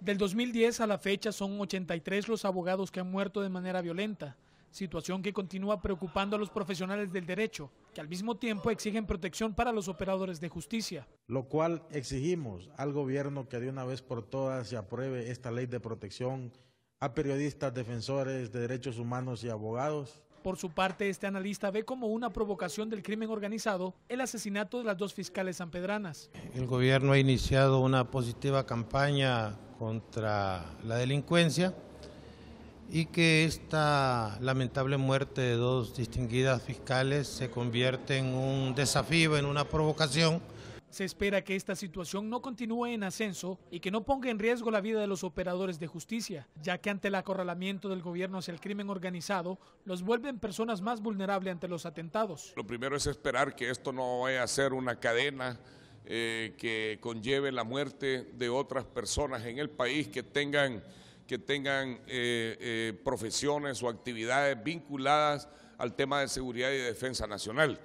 Del 2010 a la fecha son 83 los abogados que han muerto de manera violenta, situación que continúa preocupando a los profesionales del derecho, que al mismo tiempo exigen protección para los operadores de justicia. Lo cual exigimos al gobierno que de una vez por todas se apruebe esta ley de protección a periodistas, defensores de derechos humanos y abogados. Por su parte, este analista ve como una provocación del crimen organizado el asesinato de las dos fiscales sanpedranas. El gobierno ha iniciado una positiva campaña contra la delincuencia y que esta lamentable muerte de dos distinguidas fiscales se convierte en un desafío, en una provocación. Se espera que esta situación no continúe en ascenso y que no ponga en riesgo la vida de los operadores de justicia, ya que ante el acorralamiento del gobierno hacia el crimen organizado, los vuelven personas más vulnerables ante los atentados. Lo primero es esperar que esto no vaya a ser una cadena eh, que conlleve la muerte de otras personas en el país que tengan, eh, eh, profesiones o actividades vinculadas al tema de seguridad y defensa nacional.